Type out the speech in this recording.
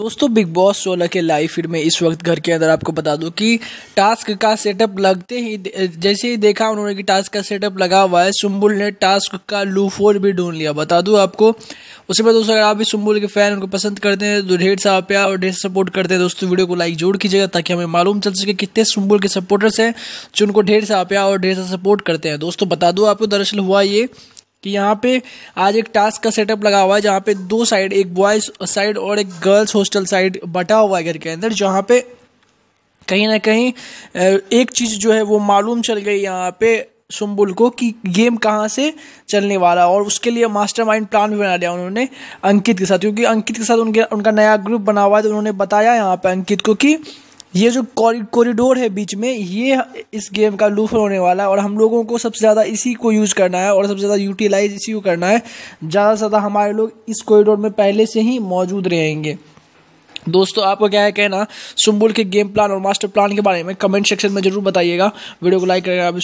दोस्तों big boss सोलह के लाइव फीड में इस वक्त घर के अंदर आपको बता दूं कि टास्क का सेटअप लगते ही जैसे ही देखा उन्होंने कि टास्क का सेटअप लगा हुआ है सुम्बुल ने टास्क का लूफोल भी ढूंढ लिया बता दूं आपको उसके बाद दोस्तों अगर आप भी सुम्बुल के फैन उनको पसंद करते हैं तो ढेर सा प्यार और ढेर सपोर्ट करते हैं दोस्तों वीडियो को लाइक जोड़ कीजिएगा ताकि हमें मालूम चल सके कितने सुम्बुल के सपोर्टर्स हैं जो उनको ढेर सा प्यार और ढेर सा सपोर्ट करते हैं दोस्तों बता दूँ आपको दरअसल हुआ ये कि यहाँ पे आज एक टास्क का सेटअप लगा हुआ है जहाँ पे दो साइड एक बॉयज साइड और एक गर्ल्स हॉस्टल साइड बटा हुआ है घर के अंदर जहाँ पे कहीं ना कहीं एक चीज़ जो है वो मालूम चल गई यहाँ पे सुम्बुल को कि गेम कहाँ से चलने वाला और उसके लिए मास्टरमाइंड प्लान भी बना लिया उन्होंने अंकित के साथ क्योंकि अंकित के साथ उनके उनका नया ग्रुप बना हुआ है तो उन्होंने बताया यहाँ पे अंकित को कि ये जो कॉरिडोर है बीच में ये इस गेम का लूफर होने वाला है और हम लोगों को सबसे ज़्यादा इसी को यूज़ करना है और सबसे ज़्यादा यूटिलाइज इसी को करना है ज़्यादा से ज़्यादा हमारे लोग इस कॉरिडोर में पहले से ही मौजूद रहेंगे दोस्तों आपको क्या है कहना सुम्बुल के गेम प्लान और मास्टर प्लान के बारे में कमेंट सेक्शन में ज़रूर बताइएगा वीडियो को लाइक करेगा आप